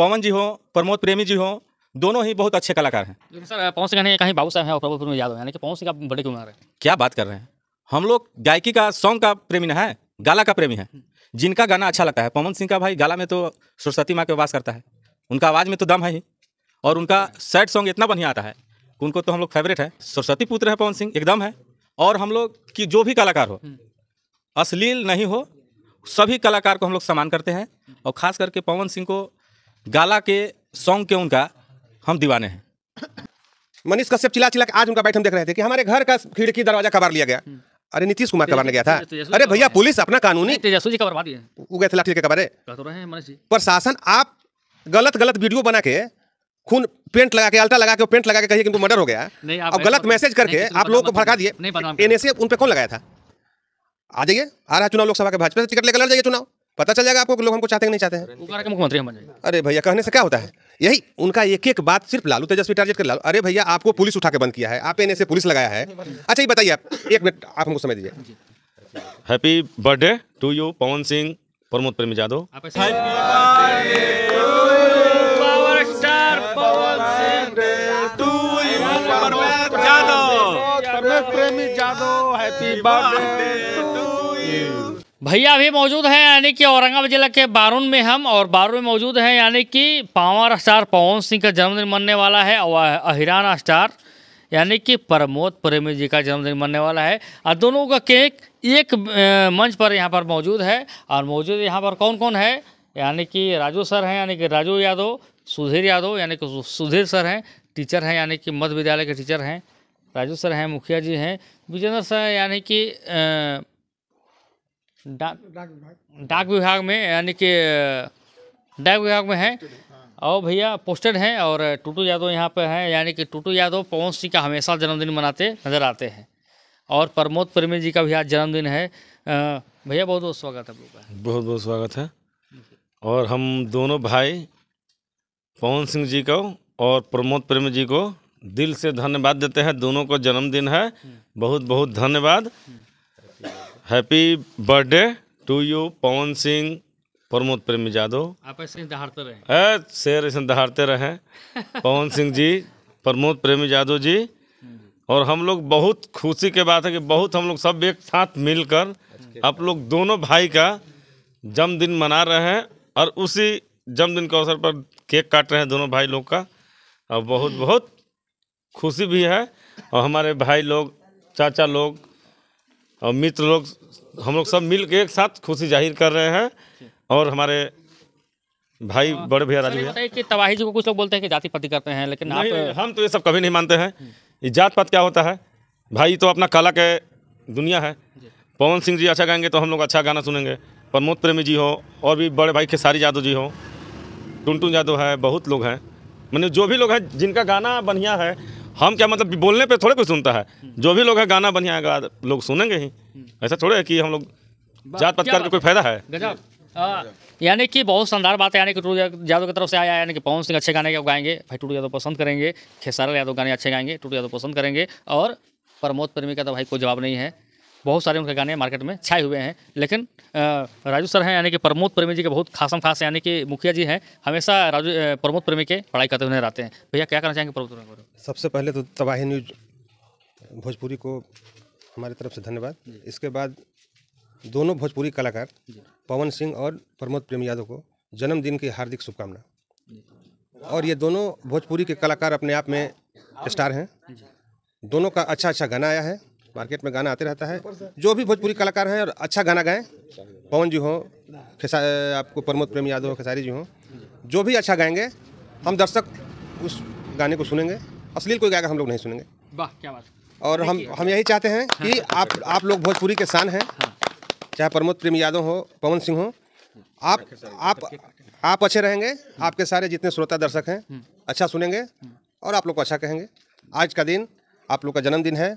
पवन जी हो प्रमोद प्रेमी जी हो दोनों ही बहुत अच्छे कलाकार हैं सर पवन सिंह ने कहीं बाबू साहब हैं और याद हो यानी कि पवन सिंह आप बड़े क्यों रहे हैं क्या बात कर रहे हैं हम लोग गायकी का सॉन्ग का प्रेमी ना है गाला का प्रेमी है जिनका गाना अच्छा लगता है पवन सिंह का भाई गाला में तो सरस्वती माँ के वास करता है उनका आवाज़ में तो दम है ही और उनका सैड सॉन्ग इतना बढ़िया आता है उनको तो हम लोग फेवरेट है सरस्वती पुत्र है पवन सिंह एकदम है और हम लोग की जो भी कलाकार हो हम्म। अश्लील नहीं हो सभी कलाकार को हम लोग सम्मान करते हैं और ख़ास करके पवन सिंह को गाला के सॉन्ग के उनका हम दीवाने हैं मनीष कश्यप चिल्ला चिल्ला के आज उनका बैठ हम देख रहे थे कि हमारे घर का खिड़की दरवाजा कबार लिया गया अरे नीतीश कुमार कबाड़ने गया था अरे भैया पुलिस अपना कानूनी तेजस्वी जी कबार थे लाठी के कबाड़े प्रशासन आप गलत गलत वीडियो बना के खून पेंट लगा के अल्टा लगा के पेंट लगा के कहिए कि मर्डर हो गया और गलत मैसेज करके आप लोगों को भड़का दिए एन उन पर कौन लगाया था आ जाइए आ रहा चुनाव लोकसभा के भाजपा से टिकट लेकर लड़ जाइए चुनाव पता चल जाएगा आपको लोग हमको चाहते हैं नहीं चाहते हैं मुख्यमंत्री बन अरे भैया कहने से क्या होता है यही उनका एक एक बात सिर्फ लालू तेजस्वी टारगेट कर लालू अरे भैया आपको पुलिस उठा के बंद किया है आप एन से पुलिस लगाया है अच्छा ये बताइए आप एक मिनट आप हमको समय दीजिए happy birthday to you Pawan Singh Pramod Premi Yadav प्रेमी हैप्पी बर्थडे टू यू भैया अभी मौजूद हैं यानी कि औरंगाबाद जिला के बारून में हम और बारून में मौजूद हैं यानी कि पावर स्टार पवन सिंह का जन्मदिन मनने वाला है और अहिराना स्टार यानी कि प्रमोद प्रेमी जी का जन्मदिन मनने वाला है और दोनों का केक एक मंच पर यहाँ पर मौजूद है और मौजूद यहाँ पर कौन कौन है यानी कि राजू सर हैं यानी कि राजू यादव सुधीर यादव यानी कि सुधीर सर हैं टीचर हैं यानी कि मध्य विद्यालय के टीचर हैं राजू सर हैं मुखिया जी हैं विजेंद्र सर यानी कि डाक डाक विभाग में यानी कि डाक विभाग में है हाँ। और भैया पोस्टेड हैं और टूटू यादव यहाँ पर हैं यानी कि टूटू यादव पवन सिंह का हमेशा जन्मदिन मनाते नज़र आते हैं और प्रमोद प्रेमी जी का भी आज जन्मदिन है भैया बहुत बहुत स्वागत है आप लोग का बहुत बहुत स्वागत है और हम दोनों भाई पवन सिंह जी को और प्रमोद प्रेमी जी को दिल से धन्यवाद देते हैं दोनों को जन्मदिन है बहुत बहुत धन्यवाद happy birthday to you Pawan Singh Pramod Premi Yadav आप ऐसे दहाड़ते रहे शेर ऐसे दहाड़ते रहे पवन सिंह जी प्रमोद प्रेमी यादव जी और हम लोग बहुत खुशी के बात है कि बहुत हम लोग सब एक साथ मिलकर आप लोग दोनों भाई का जन्मदिन मना रहे हैं और उसी जन्मदिन के अवसर पर केक काट रहे हैं दोनों भाई लोग का और बहुत बहुत खुशी भी है और हमारे भाई लोग चाचा लोग और मित्र लोग हम लोग सब मिल के एक साथ खुशी जाहिर कर रहे हैं और हमारे भाई हाँ। बड़े भैया राजू भैया कि तबाही जी को कुछ लोग बोलते हैं कि जाति पाति करते हैं लेकिन आप हम तो ये सब कभी नहीं मानते हैं ये जात पात क्या होता है भाई तो अपना कला के दुनिया है पवन सिंह जी अच्छा गाएंगे तो हम लोग अच्छा गाना सुनेंगे प्रमोद प्रेमी जी हो और भी बड़े भाई खेसारी यादव जी हो टुनटुन यादव है बहुत लोग हैं मैंने जो भी लोग हैं जिनका गाना बढ़िया है हम क्या मतलब बोलने पे थोड़े कुछ सुनता है जो भी लोग है गाना बढ़िया है लोग सुनेंगे ही ऐसा थोड़े है कि हम लोग जात पात करके कोई फायदा है यानी कि बहुत शानदार बात है यानी कि टूटू यादव की तरफ से आया यानी कि पवन सिंह अच्छे गाने गाएंगे भाई टूटू यादव पसंद करेंगे खेसारा यादव गाने अच्छे गाएंगे टूटू यादव पसंद करेंगे और प्रमोद प्रेमी का तो भाई कोई जवाब नहीं है बहुत सारे उनके गाने मार्केट में छाए हुए हैं लेकिन राजू सर हैं यानी कि प्रमोद प्रेमी जी के बहुत खासम खास यानी कि मुखिया जी हैं हमेशा राजू प्रमोद प्रेमी के पढ़ाई करते हुए रहते हैं भैया क्या करना चाहेंगे प्रमोद प्रेमी सबसे पहले तो तबाही न्यूज भोजपुरी को हमारी तरफ से धन्यवाद इसके बाद दोनों भोजपुरी कलाकार पवन सिंह और प्रमोद प्रेम यादव को जन्मदिन की हार्दिक शुभकामना और ये दोनों भोजपुरी के कलाकार अपने आप में स्टार हैं दोनों का अच्छा अच्छा गाना आया है मार्केट में गाना आते रहता है जो भी भोजपुरी कलाकार हैं और अच्छा गाना गाएं पवन जी हों खेसा आपको प्रमोद प्रेम यादव हो खेसारी जी हों जो भी अच्छा गाएंगे हम दर्शक उस गाने को सुनेंगे अश्लील कोई गाएगा हम लोग नहीं सुनेंगे वाह क्या बात और हम हम यही चाहते हैं कि हाँ, आप आप लोग भोजपुरी के शान हैं हाँ। चाहे प्रमोद प्रेम यादव हो पवन सिंह हो आप आप आप अच्छे रहेंगे आपके सारे जितने श्रोता दर्शक हैं हम्म। अच्छा सुनेंगे और आप लोग को अच्छा कहेंगे आज का दिन आप लोग का जन्मदिन है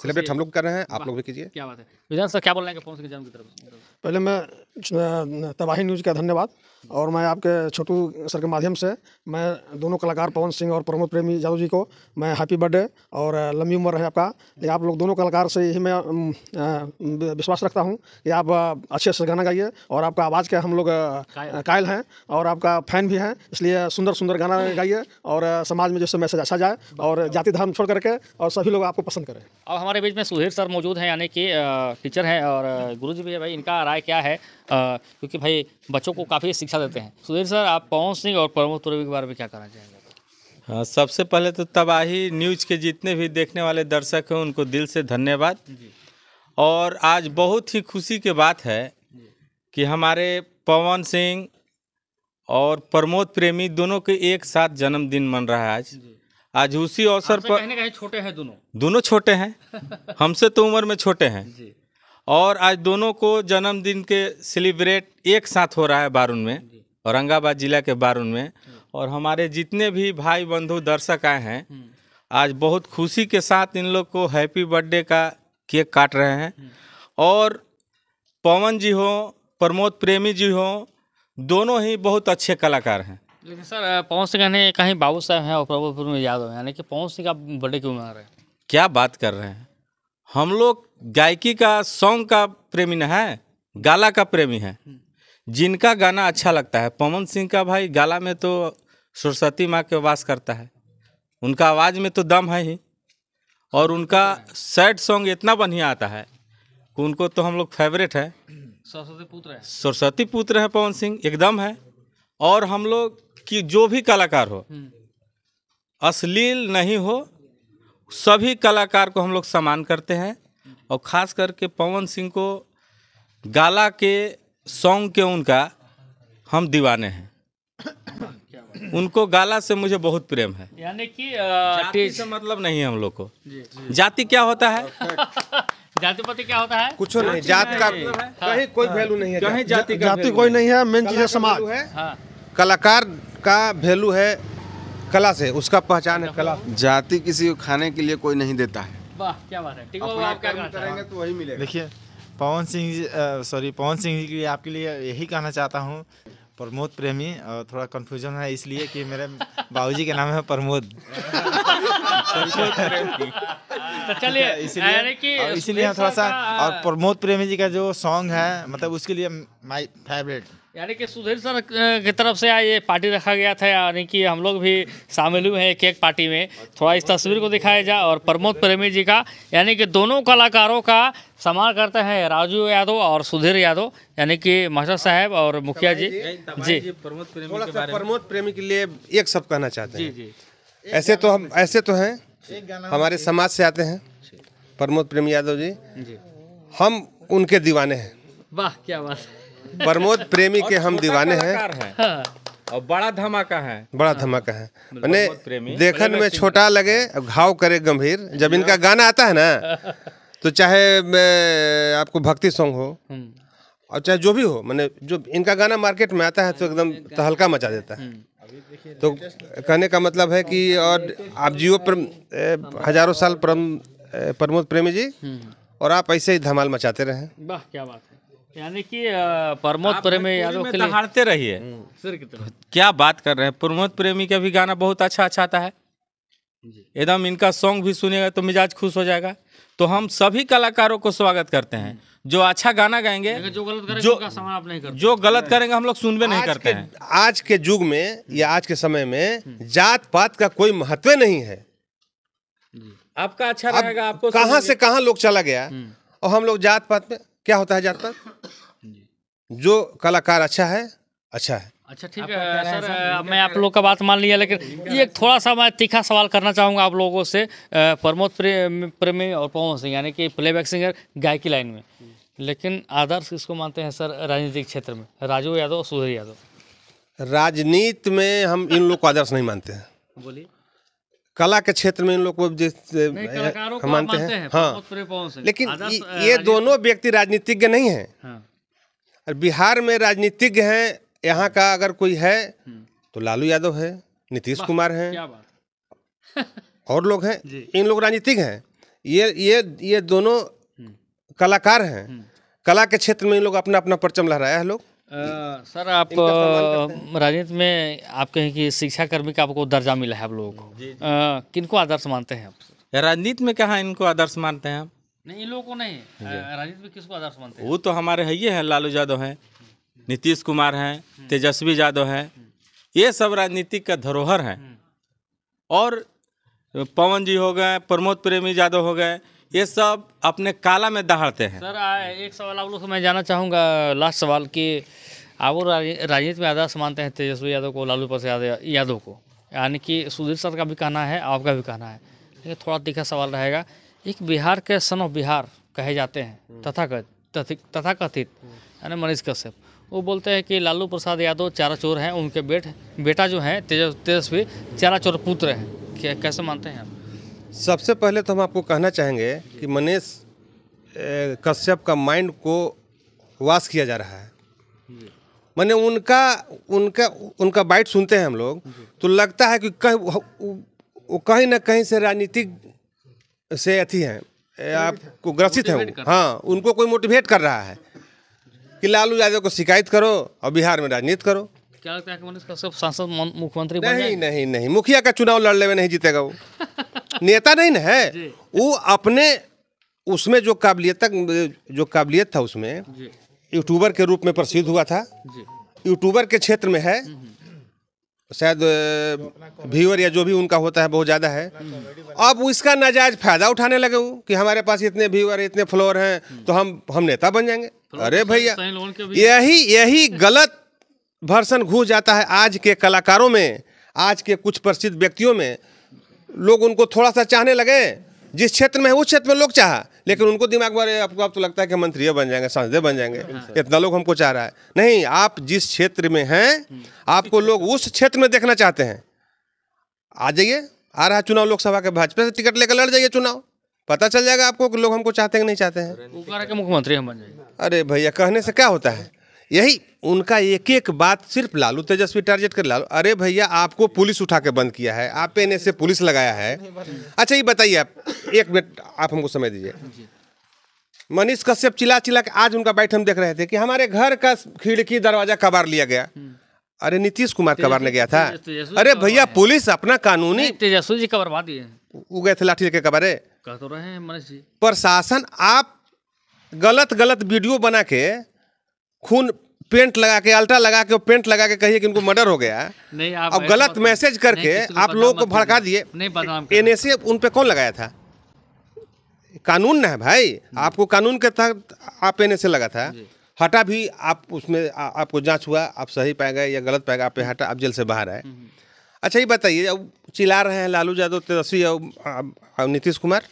सेलिब्रेट हम लोग कर रहे हैं आप लोग भी कीजिए क्या बात है विधान सर क्या बोल रहे हैं की तरफ पहले मैं तबाही न्यूज़ का धन्यवाद और मैं आपके छोटू सर के माध्यम से मैं दोनों कलाकार पवन सिंह और प्रमोद प्रेमी यादव जी को मैं हैप्पी बर्थडे और लंबी उम्र है आपका लेकिन आप लोग दोनों कलाकार से यही मैं विश्वास रखता हूँ कि आप अच्छे से गाना गाइए और आपका आवाज़ के हम लोग कायल हैं और आपका फ़ैन भी हैं इसलिए सुंदर सुंदर गाना गाइए और समाज में जैसे मैसेज अच्छा जाए और जाति धर्म छोड़ करके और सभी लोग आपको पसंद करें हमारे बीच में सुहेर सर मौजूद हैं यानी कि टीचर हैं और गुरु जी भी है भाई इनका राय क्या है क्योंकि भाई बच्चों को काफ़ी शिक्षा देते हैं सुधीर सर आप पवन सिंह और प्रमोद तुरवी के बारे में क्या कहना चाहेंगे हाँ सबसे पहले तो तबाही न्यूज़ के जितने भी देखने वाले दर्शक हैं उनको दिल से धन्यवाद और आज बहुत ही खुशी की बात है कि हमारे पवन सिंह और प्रमोद प्रेमी दोनों के एक साथ जन्मदिन मन रहा है आज आज उसी अवसर पर छोटे हैं दोनों दोनों छोटे हैं हमसे तो उम्र में छोटे हैं और आज दोनों को जन्मदिन के सेलिब्रेट एक साथ हो रहा है बारून में औरंगाबाद जिला के बारून में और हमारे जितने भी भाई बंधु दर्शक आए हैं हम्म। आज बहुत खुशी के साथ इन लोग को हैप्पी बर्थडे का केक काट रहे हैं हम्म। और पवन जी हों प्रमोद प्रेमी जी हों दोनों ही बहुत अच्छे कलाकार हैं लेकिन सर पवन सिंह ने कहीं बाबू साहब हैं और प्रभुपुर में यादव यानी कि पवन सिंह आप बड़े मना रहे है क्या बात कर रहे हैं हम लोग गायकी का सॉन्ग का प्रेमी न है गाला का प्रेमी है हम्म। जिनका गाना अच्छा लगता है पवन सिंह का भाई गाला में तो सरस्वती माँ के वास करता है उनका आवाज़ में तो दम है ही और उनका सैड सॉन्ग इतना बढ़िया आता है कि उनको तो हम लोग फेवरेट है सरस्वती पुत्र है सरस्वती पुत्र है पवन सिंह एकदम है और हम लोग कि जो भी कलाकार हो हम्म। अश्लील नहीं हो सभी कलाकार को हम लोग सम्मान करते हैं और ख़ास करके पवन सिंह को गाला के सॉन्ग के उनका हम दीवाने हैं उनको गाला से मुझे बहुत प्रेम है यानी कि जाति से मतलब नहीं है हम लोग को जाति क्या होता है जाति पति क्या होता है कुछ नहीं जात का मतलब हाँ। कहीं कोई वैल्यू नहीं है कहीं जाति जाति कोई नहीं है मेन चीज है समाज हाँ। कलाकार का वैल्यू है कला से उसका पहचान है कला जाति किसी को खाने के लिए कोई नहीं देता है तो देखिए पवन सिंह जी सॉरी पवन सिंह जी के लिए आपके लिए यही कहना चाहता हूँ प्रमोद प्रेमी और थोड़ा कन्फ्यूजन है इसलिए कि मेरे बाबूजी के नाम है प्रमोद तो चलिए इसलिए इसीलिए थोड़ा सा और प्रमोद प्रेमी जी का जो सॉन्ग है मतलब उसके लिए माय फेवरेट यानी कि सुधीर सर की तरफ से ये पार्टी रखा गया था यानी कि हम लोग भी शामिल हुए हैं एक एक पार्टी में थोड़ा इस तस्वीर को दिखाया जाए और प्रमोद प्रेमी जी का यानी कि दोनों कलाकारों का सम्मान करते हैं राजू यादव और सुधीर यादव यानी कि मास्टर साहब और मुखिया जी जी प्रमोद प्रेमी प्रमोद प्रेमी के लिए एक सब कहना चाहते हैं जी जी ऐसे तो हम ऐसे तो हैं हमारे समाज से आते हैं प्रमोद प्रेमी यादव जी हम उनके दीवाने हैं वाह क्या बात है प्रमोद प्रेमी के हम दीवाने हैं हाँ। और बड़ा धमाका है बड़ा धमाका है हाँ। मैंने देखन में छोटा लगे घाव करे गंभीर जब हाँ। इनका गाना आता है ना तो चाहे मैं आपको भक्ति सॉन्ग हो हम्म। और चाहे जो भी हो मैंने जो इनका गाना मार्केट में आता है तो एकदम तहलका मचा देता है हम्म। तो कहने का मतलब है कि और आप जियो पर हजारों साल परम प्रमोद प्रेमी जी हम्म। और आप ऐसे ही धमाल मचाते रहे क्या बात है यानी कि प्रमोद प्रेमी यादव के लिए तो रहिए हम्म। सर क्या बात कर रहे हैं प्रमोद प्रेमी का भी गाना बहुत अच्छा अच्छा आता है एकदम इनका सॉन्ग भी सुनेगा तो मिजाज खुश हो जाएगा तो हम सभी कलाकारों को स्वागत करते हैं जो अच्छा गाना गाएंगे जो गलत करेंगे जो समाप्त नहीं करते जो गलत करेंगे हम लोग सुनवे नहीं करते हैं आज के युग में या आज के समय में हम्म। जात पात का कोई महत्व नहीं है आपका अच्छा रहेगा आपको कहां से कहां लोग चला गया हम्म। और हम लोग जात पात में क्या होता है ज्यादातर जो कलाकार अच्छा है अच्छा है अच्छा ठीक है सर मैं आप लोग का बात मान लिया लेकिन ये एक थोड़ा सा मैं तीखा सवाल करना चाहूँगा आप लोगों से प्रमोद प्रेमी और पवन सिंह यानी कि प्लेबैक सिंगर गायकी लाइन में लेकिन आदर्श किसको मानते हैं सर राजनीतिक क्षेत्र में राजू यादव और सुधीर यादव राजनीति में हम इन लोग को आदर्श नहीं मानते हैं बोलिए कला के क्षेत्र में इन लोग को हम मानते हैं हाँ लेकिन ये दोनों व्यक्ति राजनीतिज्ञ नहीं है हाँ। और बिहार में राजनीतिज्ञ हैं यहाँ का अगर कोई है हम्म। तो लालू यादव है नीतीश कुमार हैं और लोग हैं इन लोग राजनीतिज्ञ हैं ये ये ये दोनों हम्म। कलाकार हैं हम्म। कला के क्षेत्र में इन लोग अपना अपना परचम लहराया है लोग आ, सर आप राजनीति में आप कहें कि शिक्षा कर्मी का आपको दर्जा मिला है आप लोगों को किनको आदर्श मानते हैं आप राजनीति में कहा इनको आदर्श मानते हैं नहीं इन लोगों को नहीं राजनीति में किसको आदर्श मानते हैं वो तो हमारे है ये है लालू यादव हैं नीतीश कुमार हैं हम्म। तेजस्वी यादव हैं हम्म। ये सब राजनीतिक का धरोहर है हम्म। और पवन जी हो गए प्रमोद प्रेमी यादव हो गए ये सब अपने काला में दहाड़ते हैं सर एक सवाल आप लोग को मैं जानना चाहूँगा लास्ट सवाल कि आप राजनीति में आदर्श मानते हैं तेजस्वी यादव को लालू प्रसाद यादव को यानी कि सुधीर सर का भी कहना है आपका भी कहना है लेकिन थोड़ा तीखा सवाल रहेगा एक बिहार के सन ऑफ बिहार कहे जाते हैं हम्म। तथाकथित तथाकथित यानी मनीष कश्यप वो बोलते हैं कि लालू प्रसाद यादव चारा चोर हैं उनके बेट बेटा जो है तेजस्वी चारा चोर पुत्र हैं कैसे मानते हैं आप सबसे पहले तो हम आपको कहना चाहेंगे कि मनीष कश्यप का माइंड को वॉश किया जा रहा है मैंने उनका उनका उनका बाइट सुनते हैं हम लोग तो लगता है कि कहीं वो कहीं ना कहीं से राजनीतिक से अथी हैं आपको ग्रसित हैं हाँ उनको कोई मोटिवेट कर रहा है कि लालू यादव को शिकायत करो और बिहार में राजनीति करो क्या लगता है मतलब सब सांसद मुख्यमंत्री नहीं नहीं नहीं मुखिया का चुनाव लड़ ले नहीं जीतेगा वो नेता नहीं ना है वो अपने उसमें जो काबिलियत तक जो काबिलियत था उसमें यूट्यूबर के रूप में प्रसिद्ध हुआ था यूट्यूबर के क्षेत्र में है हम्म, हम्म। शायद व्यूअर या जो भी उनका होता है बहुत ज़्यादा है अब इसका नाजायज फायदा उठाने लगे हूँ कि हमारे पास इतने व्यूअर इतने फ्लोर हैं हम्म। तो हम हम नेता बन जाएंगे अरे तो भैया यही यही गलत भरसन घुस जाता है आज के कलाकारों में आज के कुछ प्रसिद्ध व्यक्तियों में लोग उनको थोड़ा सा चाहने लगे जिस क्षेत्र में है उस क्षेत्र में लोग चाहा लेकिन उनको दिमाग भर आपको आप तो लगता है कि मंत्री बन जाएंगे सांसद बन जाएंगे हाँ। इतना लोग हमको चाह रहा है नहीं आप जिस क्षेत्र में हैं आपको लोग उस क्षेत्र में देखना चाहते हैं आ जाइए आ रहा है चुनाव लोकसभा के भाजपा से टिकट लेकर लड़ जाइए चुनाव पता चल जाएगा आपको कि लोग हमको चाहते हैं कि नहीं चाहते हैं मुख्यमंत्री हम बन जाएंगे अरे भैया कहने से क्या होता है यही उनका एक एक बात सिर्फ लालू तेजस्वी टारगेट कर लालू अरे भैया आपको पुलिस उठा के बंद किया है आप एन एस पुलिस लगाया है अच्छा ये बताइए आप एक मिनट आप हमको समय दीजिए मनीष कश्यप चिल्ला चिल्ला के आज उनका बैठ हम देख रहे थे कि हमारे घर का खिड़की दरवाजा कबार लिया गया हम्म। अरे नीतीश कुमार कबारने गया था अरे भैया पुलिस अपना कानूनी तेजस्वी जी कबरवा दिए उ गए थे लाठी लेके कबारे कह तो रहे हैं मनीष जी प्रशासन आप गलत गलत वीडियो बना के खून पेंट लगा के अल्टा लगा के पेंट लगा के कहिए कि उनको मर्डर हो गया नहीं आप अब गलत मैसेज करके आप लोगों को भड़का दिए एन उन पर कौन लगाया था कानून ना है भाई हम्म। आपको कानून के तहत आप एन लगा था हटा भी आप उसमें आ, आपको जांच हुआ आप सही पाए गए या गलत पाए गए आप हटा आप जेल से बाहर आए हम्म। अच्छा ये बताइए अब चिल्ला रहे हैं लालू यादव तेजस्वी और नीतीश कुमार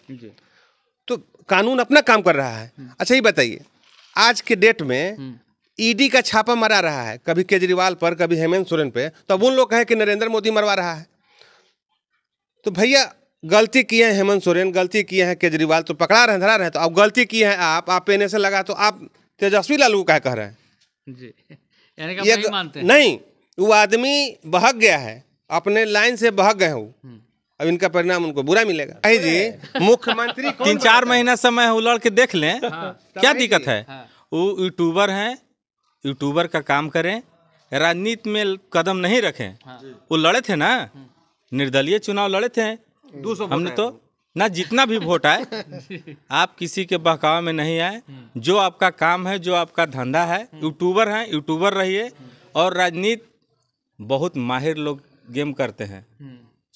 तो कानून अपना काम कर रहा है हम्म। अच्छा ये बताइए आज के डेट में ईडी e का छापा मरा रहा है कभी केजरीवाल पर कभी हेमंत सोरेन पे तब उन लोग कहें कि नरेंद्र मोदी मरवा रहा है तो भैया गलती किए हैं हेमंत सोरेन गलती किए हैं केजरीवाल तो पकड़ा रहे धरा रहे तो अब गलती किए हैं आप आप एन से लगा तो आप तेजस्वी लालू क्या कह रहे हैं जी यानी नहीं मानते नहीं वो आदमी बहक गया है अपने लाइन से बहक गए हैं हम्म। अब इनका परिणाम उनको बुरा मिलेगा भाई जी मुख्यमंत्री तीन चार महीना समय है वो लड़के देख लें हाँ, क्या दिक्कत है हाँ। वो यूट्यूबर हैं यूट्यूबर का काम करें राजनीति में कदम नहीं रखें हाँ। वो लड़े थे ना हम्म। निर्दलीय चुनाव लड़े थे तो हमने तो ना जितना भी वोट आए आप किसी के बहकाव में नहीं आए हम्म। जो आपका काम है जो आपका धंधा है हम्म। यूट्यूबर हैं यूट्यूबर रहिए और राजनीति बहुत माहिर लोग गेम करते हैं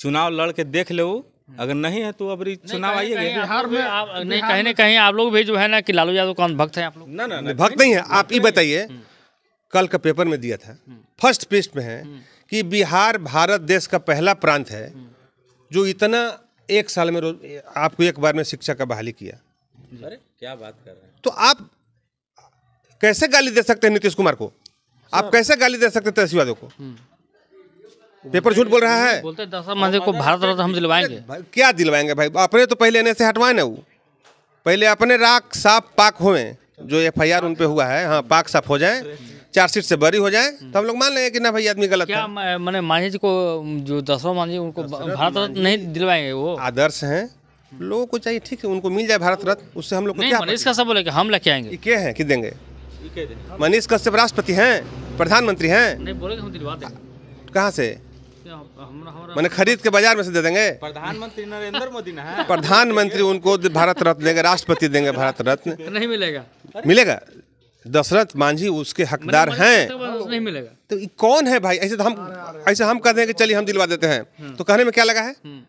चुनाव लड़ के देख ले अगर नहीं है तो अभी चुनाव आइए बिहार में आप नहीं कहीं ना कहीं आप लोग भी जो है ना कि लालू यादव कौन भक्त हैं आप लोग ना ना भक्त नहीं है आप ही बताइए कल का पेपर में दिया था हम्म। फर्स्ट पेस्ट में है हम्म। कि बिहार भारत देश का पहला प्रांत है हम्म। जो इतना एक साल में आपको एक बार में शिक्षा का बहाली किया अरे क्या बात कर रहे हैं तो आप कैसे गाली दे सकते हैं नीतीश कुमार को आप कैसे गाली दे सकते हैं तहसीवादों को पेपर झूठ बोल रहा है बोलते दस मंदिर को भारत रत्न हम दिलवाएंगे क्या दिलवाएंगे भाई अपने तो पहले एन से हटवाए ना वो पहले अपने राख साफ पाक हुए जो एफ आई आर उनपे हुआ है हाँ पाक साफ हो जाए सीट से बड़ी हो जाए हम्म। तो हम लोग मान लेंगे कि ना भाई आदमी गलत क्या मैंने मांझी जी को जो दसवा मांझी उनको भारत रत्न नहीं दिलवाएंगे वो आदर्श हैं लोगों को चाहिए ठीक है उनको मिल जाए भारत रत्न उससे हम लोग को क्या मनीष कश्यप बोले हम लेके आएंगे के हैं कि देंगे मनीष कश्यप राष्ट्रपति हैं प्रधानमंत्री हैं कहाँ से मैंने खरीद के बाजार में से दे देंगे प्रधानमंत्री नरेंद्र मोदी ना है प्रधानमंत्री उनको भारत रत्न देंगे राष्ट्रपति देंगे भारत रत्न नहीं मिलेगा मिलेगा दशरथ मांझी उसके हकदार हैं नहीं मिलेगा तो कौन है भाई ऐसे तो हम ऐसे हम कहते हैं कि चलिए हम दिलवा देते हैं हम्म। तो कहने में क्या लगा है हम्म।